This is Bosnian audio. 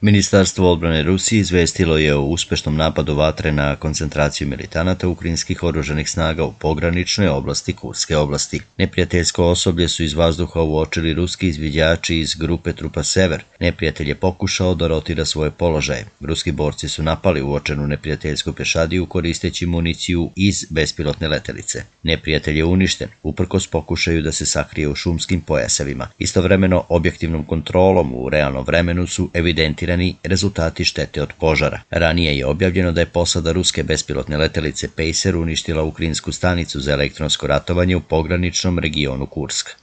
Ministarstvo odbrane Rusije izvestilo je o uspešnom napadu vatre na koncentraciju militanata ukrinskih oruženih snaga u pograničnoj oblasti Kurske oblasti. Neprijateljsko osoblje su iz vazduha uočili ruski izvidjači iz grupe Trupa Sever. Neprijatelj je pokušao da rotira svoje položaje. Ruski borci su napali uočenu neprijateljsku pešadiju koristeći municiju iz bespilotne letelice. Neprijatelj je uništen, uprkos pokušaju da se sakrije u šumskim pojasevima. Istovremeno, objektivnom kontrolom u realnom vremenu su evidentirani evidentirani rezultati štete od požara. Ranije je objavljeno da je posada ruske bespilotne letelice Pacer uništila ukrinsku stanicu za elektronsko ratovanje u pograničnom regionu Kursk.